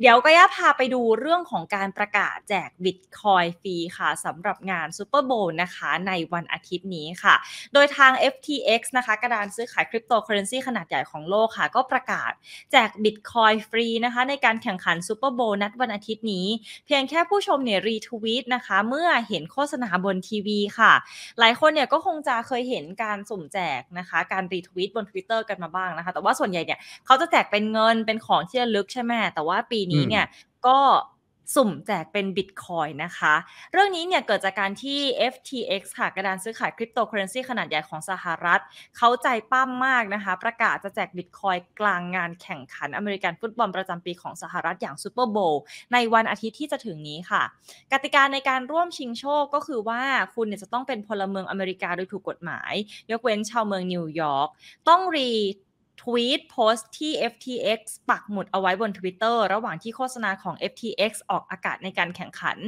เดี๋ยวก็ย่าพาไปดูเรื่องของการประกาศแจกบิตคอยฟรีค่ะสำหรับงานซูเปอร์โบว์นะคะในวันอาทิตย์นี้ค่ะโดยทาง FTX นะคะกระดานซื้อขายคริปโตเคอเรนซีขนาดใหญ่ของโลกค่ะ ก็ประกาศแจกบิตคอยฟรีนะคะในการแข่งขันซูเปอร์โบว์นัดวันอาทิตย์นี้เพียงแค่ผู้ชมเนี่ยรีทวีตนะคะเมื่อเห็นโฆษณาบนทีวีค่ะ หลายคนเนี่ยก็คงจะเคยเห็นการสุ่มแจกนะคะการรีทวีตบน Twitter กันมาบ้างนะคะ แต่ว่าส่วนใหญ่เนี่ยเขาจะแจกเป็นเงินเป็นของที่ระลึกใช่ไหมแต่ว่าปีนี้เนี่ย ก็สุ่มแจกเป็นบิตคอยนะคะ เรื่องนี้เนี่ย เกิดจากการที่ FTX ค่ะกระดานซื้อขายคริปโตเคอเรนซีขนาดใหญ่ของสหรัฐเขาใจปั้มมากนะคะ ประกาศจะแจกบิตคอยกลางงานแข่งขันอเมริกันฟุตบอลประจำปีของสหรัฐอย่างซูเปอร์โบว์ในวันอาทิตย์ที่จะถึงนี้ค่ะ กติกาในการร่วมชิงโชคก็คือว่าคุณเนี่ยจะต้องเป็นพลเมืองอเมริกาโดยถูกกฎหมาย ยกเว้นชาวเมืองนิวยอร์กต้องรีทวีตโพสต์ที่ FTX ปักหมุดเอาไว้บน Twitter ระหว่างที่โฆษณาของ FTX ออกอากาศในการแข่งขัน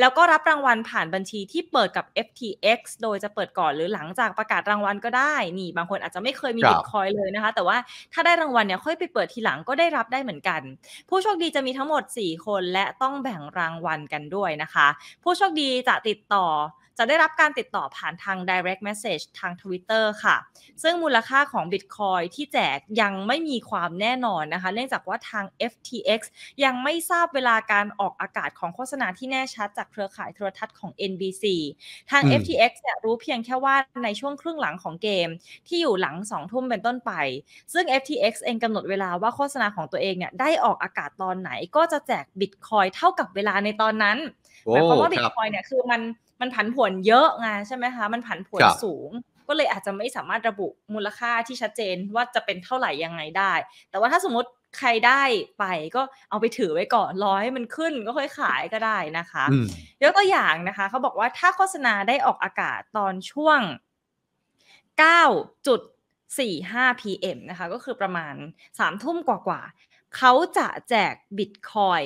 แล้วก็รับรางวัลผ่านบัญชีที่เปิดกับ FTX โดยจะเปิดก่อนหรือหลังจากประกาศรางวัลก็ได้นี่บางคนอาจจะไม่เคยมีบิตคอยเลยนะคะ แต่ว่าถ้าได้รางวัลเนี่ยค่อยไปเปิดทีหลังก็ได้รับได้เหมือนกัน ผู้โชคดีจะมีทั้งหมด 4 คนและต้องแบ่งรางวัลกันด้วยนะคะ ผู้โชคดีจะติดต่อจะได้รับการติดต่อผ่านทาง direct message ทาง Twitter ค่ะ ซึ่งมูลค่าของ Bitcoin ที่แจกยังไม่มีความแน่นอนนะคะ เนื่องจากว่าทาง FTX ยังไม่ทราบเวลาการออกอากาศของโฆษณาที่แน่ชัด จากเครือข่ายโทรทัศน์ของ NBC ทาง FTX เนี่ยรู้เพียงแค่ว่าในช่วงครึ่งหลังของเกม ที่อยู่หลัง 2 ทุ่มเป็นต้นไป ซึ่ง FTX เองกำหนดเวลาว่าโฆษณาของตัวเองเนี่ยได้ออกอากาศตอนไหนก็จะแจกบิตคอยเท่ากับเวลาในตอนนั้นหมายความว่าบิตคอยเนี่ยคือมันมันผันผวนเยอะไงใช่ไหมคะ มันผันผวนสูง ก็เลยอาจจะไม่สามารถระบุมูลค่าที่ชัดเจนว่าจะเป็นเท่าไหร่ยังไงได้ แต่ว่าถ้าสมมติใครได้ไปก็เอาไปถือไว้ก่อนรอให้มันขึ้นก็ค่อยขายก็ได้นะคะ ยกตัวอย่างนะคะ เขาบอกว่าถ้าโฆษณาได้ออกอากาศตอนช่วง 9.45 pm นะคะ ก็คือประมาณ 3 ทุ่มกว่าๆเขาจะแจกบิตคอย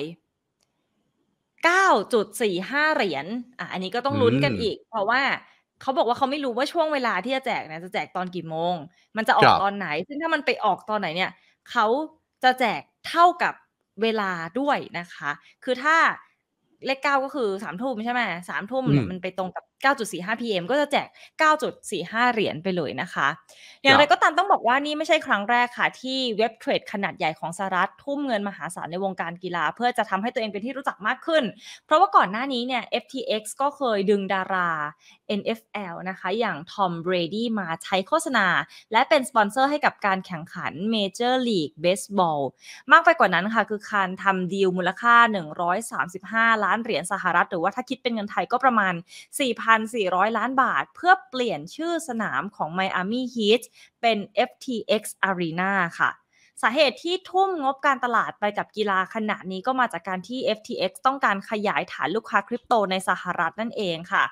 9.45 เหรียญอ่ะอันนี้ก็ต้องลุ้นกันอีก เพราะว่าเขาบอกว่าเขาไม่รู้ว่าช่วงเวลาที่จะแจกเนี่ยจะแจกตอนกี่โมง มันจะออกตอนไหน ซึ่งถ้ามันไปออกตอนไหนเนี่ย เขาจะแจกเท่ากับเวลาด้วยนะคะ คือถ้า เลขเก้าก็คือสามทุ่มใช่ไหมสามทุ่มมันไปตรงกับ9.45 pm ก็จะแจก 9.45 เหรียญไปเลยนะคะ อย่างไรก็ตามต้องบอกว่านี่ไม่ใช่ครั้งแรกค่ะที่เว็บเทรดขนาดใหญ่ของสหรัฐทุ่มเงินมหาศาลในวงการกีฬาเพื่อจะทำให้ตัวเองเป็นที่รู้จักมากขึ้น เพราะว่าก่อนหน้านี้เนี่ย FTX ก็เคยดึงดารา NFL นะคะ อย่างทอม เบรดี้มาใช้โฆษณา และเป็นสปอนเซอร์ให้กับการแข่งขัน Major League Baseball มากไปกว่านั้นค่ะคือการทำดีลมูลค่า 135 ล้านเหรียญสหรัฐหรือว่าถ้าคิดเป็นเงินไทยก็ประมาณ4,000 1,400 ล้านบาทเพื่อเปลี่ยนชื่อสนามของ Miami Heat เป็น FTX Arena ค่ะสาเหตุที่ทุ่มงบการตลาดไปกับกีฬาขณะนี้ก็มาจากการที่ FTX ต้องการขยายฐานลูกค้าคริปโตในสหรัฐนั่นเองค่ะ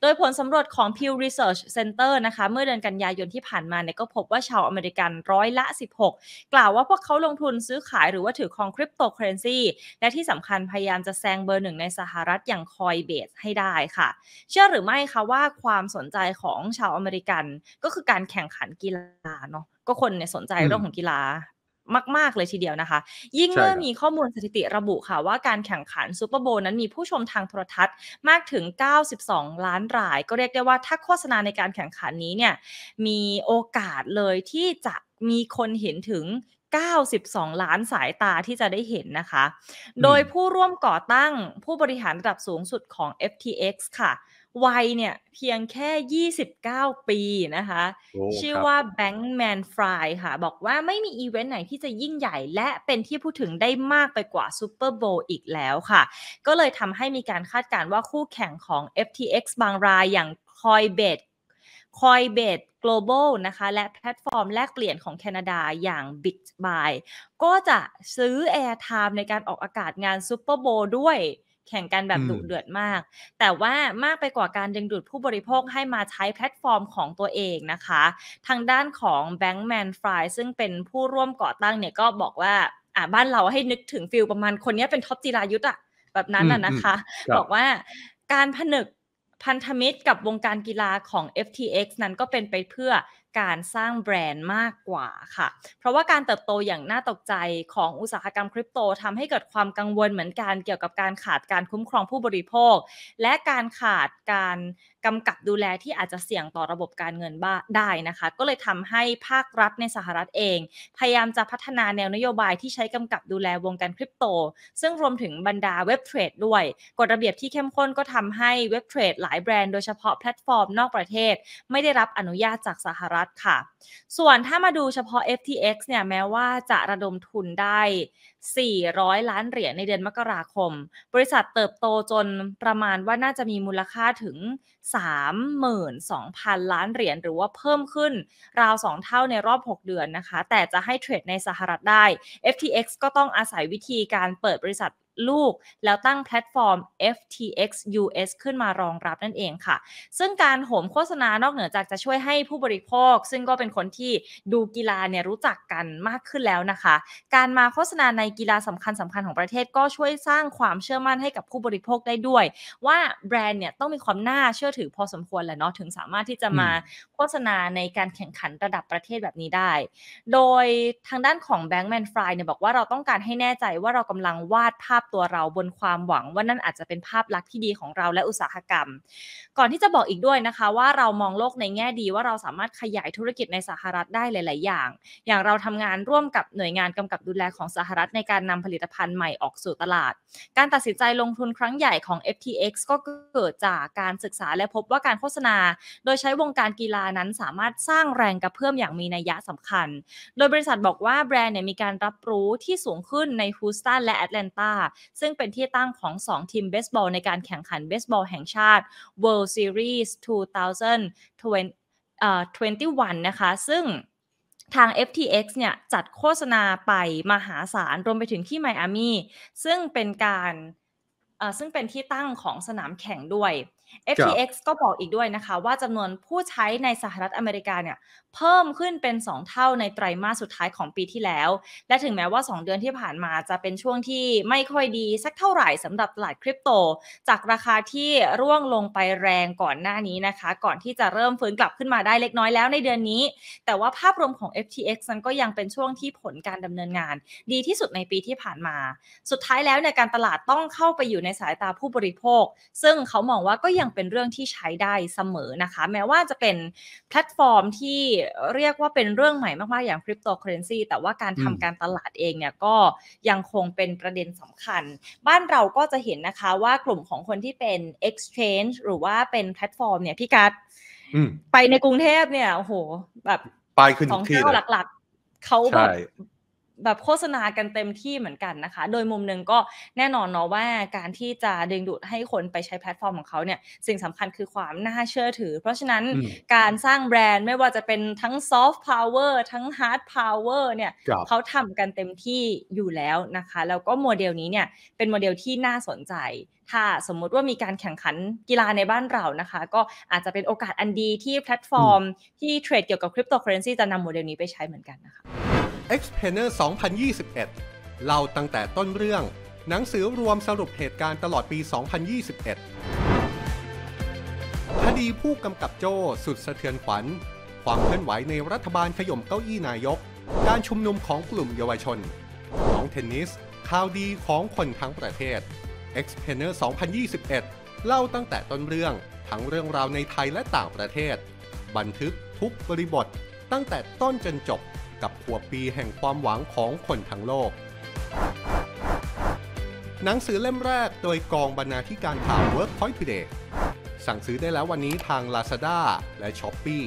โดยผลสำรวจของ Pew Research Center นะคะเมื่อเดือนกันยายนที่ผ่านมาเนี่ยก็พบว่าชาวอเมริกันร้อยละ16 กล่าวว่าพวกเขาลงทุนซื้อขายหรือว่าถือครองคริปโตเคอเรนซีและที่สำคัญพยายามจะแซงเบอร์หนึ่งในสหรัฐอย่างคอยเบสให้ได้ค่ะ เชื่อหรือไม่คะว่าความสนใจของชาวอเมริกันก็คือการแข่งขันกีฬาเนาะก็คนเนี่ยสนใจเรื่องของกีฬามากๆเลยทีเดียวนะคะ ยิ่งเมื่อมีข้อมูลสถิติระบุค่ะว่าการแข่งขันซูเปอร์โบนั้นมีผู้ชมทางโทรทัศน์ มากถึง 92 ล้านราย ก็เรียกได้ว่าถ้าโฆษณาในการแข่งขันนี้เนี่ยมีโอกาสเลยที่จะมีคนเห็นถึง 92 ล้านสายตาที่จะได้เห็นนะคะ โดยผู้ร่วมก่อตั้งผู้บริหารระดับสูงสุดของ FTX ค่ะวัยเนี่ย เพียงแค่ 29 ปีนะคะ ชื่อว่า Bankman Fry ค่ะ บอกว่าไม่มีอีเวนต์ไหนที่จะยิ่งใหญ่และเป็นที่พูดถึงได้มากไปกว่า Super Bowl อีกแล้วค่ะ ก็เลยทำให้มีการคาดการณ์ว่าคู่แข่งของ FTX บางรายอย่าง Coinbase ยเบด Global นะคะและแพลตฟอร์มแลกเปลี่ยนของแคนาดาอย่าง BitBuy ก็จะซื้อ Airtime ในการออกอากาศงาน Super Bowl ด้วยแข่งกันแบบดุเดือดมาก แต่ว่ามากไปกว่าการดึงดูดผู้บริโภคให้มาใช้แพลตฟอร์มของตัวเองนะคะ ทางด้านของ Bankman Fry ซึ่งเป็นผู้ร่วมก่อตั้งเนี่ยก็บอกว่า อ่า บ้านเราให้นึกถึงฟิลประมาณคนนี้เป็นท็อปจีรายุทธ์อะแบบนั้นอะนะคะ บอกว่าการผนึกพันธมิตรกับวงการกีฬาของ FTX นั้นก็เป็นไปเพื่อการสร้างแบรนด์มากกว่าค่ะ เพราะว่าการเติบโตอย่างน่าตกใจของอุตสาหกรรมคริปโตทำให้เกิดความกังวลเหมือนกันเกี่ยวกับการขาดการคุ้มครองผู้บริโภค และการขาดการกำกับดูแลที่อาจจะเสี่ยงต่อระบบการเงินบ้าได้นะคะก็เลยทำให้ภาครัฐในสหรัฐเอง พยายามจะพัฒนาแนวนโยบาย ที่ใช้กำกับดูแลวงการคริปโตซึ่งรวมถึงบรรดาเว็บเทรดด้วยกฎระเบียบที่เข้มข้นก็ทำให้เว็บเทรดหลายแบรนด์โดยเฉพาะแพลตฟอร์มนอกประเทศ ไม่ได้รับอนุญาตจากสหรัฐัฐค่ะส่วนถ้ามาดูเฉพาะ FTX เนี่ย แม้ว่าจะระดมทุนได้ 400 ล้านเหรียญในเดือนมกราคม บริษัทเติบโตจนประมาณว่าน่าจะมีมูลค่าถึง 32,000 ล้านเหรียญ หรือว่าเพิ่มขึ้นราว 2 เท่าในรอบ 6 เดือนนะคะ แต่จะให้เทรดในสหรัฐได้ FTX ก็ต้องอาศัยวิธีการเปิดบริษัทลูกแล้วตั้งแพลตฟอร์ม FTX US ขึ้นมารองรับนั่นเองค่ะ ซึ่งการโหมโฆษณานอกเหนือจากจะช่วยให้ผู้บริโภค ซึ่งก็เป็นคนที่ดูกีฬาเนี่ยรู้จักกันมากขึ้นแล้วนะคะ การมาโฆษณาในกีฬาสำคัญสำคัญของประเทศ ก็ช่วยสร้างความเชื่อมั่นให้กับผู้บริโภคได้ด้วย ว่าแบรนด์เนี่ยต้องมีความน่าเชื่อถือพอสมควรแหละเนาะถึงสามารถที่จะมาโฆษณาในการแข่งขันระดับประเทศแบบนี้ได้ โดยทางด้านของแบงก์แมนฟรายเนี่ยบอกว่าเราต้องการให้แน่ใจว่าเรากำลังวาดภาพตัวเราบนความหวังว่านั่นอาจจะเป็นภาพลักษณ์ที่ดีของเราและอุตสาหกรรม ก่อนที่จะบอกอีกด้วยนะคะว่าเรามองโลกในแง่ดีว่าเราสามารถขยายธุรกิจในสหรัฐได้หลายๆอย่าง อย่างเราทำงานร่วมกับหน่วยงานกำกับดูแลของสหรัฐในการนำผลิตภัณฑ์ใหม่ออกสู่ตลาด การตัดสินใจลงทุนครั้งใหญ่ของ FTX ก็เกิดจากการศึกษาและพบว่าการโฆษณา โดยใช้วงการกีฬานั้นสามารถสร้างแรงกระเพื่อมอย่างมีนัยยะสำคัญ โดยบริษัทบอกว่าแบรนด์เนี่ยมีการรับรู้ที่สูงขึ้นในฮูสตันและแอตแลนตาซึ่งเป็นที่ตั้งของ 2 ทีมเบสบอลในการแข่งขันเบสบอลแห่งชาติ World Series 2021 นะคะ ซึ่งทาง FTX เนี่ยจัดโฆษณาไปมหาศาลรวมไปถึงที่ไมอามี ซึ่งเป็นการซึ่งเป็นที่ตั้งของสนามแข่งด้วย FTX ก็บอกอีกด้วยนะคะ ว่าจำนวนผู้ใช้ในสหรัฐอเมริกาเนี่ย เพิ่มขึ้นเป็น 2 เท่าในไตรมาสสุดท้ายของปีที่แล้ว และถึงแม้ว่า 2 เดือนที่ผ่านมาจะเป็นช่วงที่ไม่ค่อยดีสักเท่าไหร่สำหรับตลาดคริปโต จากราคาที่ร่วงลงไปแรงก่อนหน้านี้นะคะ ก่อนที่จะเริ่มฟื้นกลับขึ้นมาได้เล็กน้อยแล้วในเดือนนี้ แต่ว่าภาพรวมของ FTX นั้นก็ยังเป็นช่วงที่ผลการดำเนินงาน ดีที่สุดในปีที่ผ่านมา สุดท้ายแล้วในการตลาดต้องเข้าไปอยู่ในสายตาผู้บริโภค ซึ่งเขามองว่าก็ยยังเป็นเรื่องที่ใช้ได้เสมอนะคะ แม้ว่าจะเป็นแพลตฟอร์มที่เรียกว่าเป็นเรื่องใหม่มากๆอย่างคริปโตเคอเรนซีแต่ว่าการทำการตลาดเองเนี่ยก็ยังคงเป็นประเด็นสำคัญ บ้านเราก็จะเห็นนะคะว่ากลุ่มของคนที่เป็น exchange หรือว่าเป็นแพลตฟอร์ม เนี่ยพี่กัดไปในกรุงเทพเนี่ย โอ้โหแบบปขึ้นสองเท่าหลักๆเขาแบบแบบโฆษณากันเต็มที่เหมือนกันนะคะ โดยมุมหนึ่งก็แน่นอนเนาะว่าการที่จะดึงดูดให้คนไปใช้แพลตฟอร์มของเขาเนี่ยสิ่งสำคัญคือความน่าเชื่อถือ เพราะฉะนั้นการสร้างแบรนด์ไม่ว่าจะเป็นทั้งซอฟต์พาวเวอร์ทั้งฮาร์ดพาวเวอร์เนี่ยเขาทำกันเต็มที่อยู่แล้วนะคะ แล้วก็โมเดลนี้เนี่ยเป็นโมเดลที่น่าสนใจ ถ้าสมมุติว่ามีการแข่งขันกีฬาในบ้านเรานะคะ ก็อาจจะเป็นโอกาสอันดีที่แพลตฟอร์มที่เทรดเกี่ยวกับคริปโตเคอเรนซีจะนำโมเดลนี้ไปใช้เหมือนกันนะคะ x p l a n e r 2021 เล่าตั้งแต่ต้นเรื่อง หนังสือรวมสรุปเหตุการณ์ตลอดปี 2021 คดีผู้กำกับโจ้สุดสะเทือนขวัญ ความเคลื่อนไหวในรัฐบาลขย่มเก้าอี้นายก การชุมนุมของกลุ่มเยาวชน ของเทนนิส ข่าวดีของคนทั้งประเทศ x p l a n e r 2021 เล่าตั้งแต่ต้นเรื่อง ทั้งเรื่องราวในไทยและต่างประเทศ บันทึกทุกบริบท ตั้งแต่ต้นจนจบกับขวบปีแห่งความหวังของคนทั้งโลก หนังสือเล่มแรกโดยกองบรรณาธิการข่าว Workpoint Today สั่งซื้อได้แล้ววันนี้ทาง Lazada และ Shopee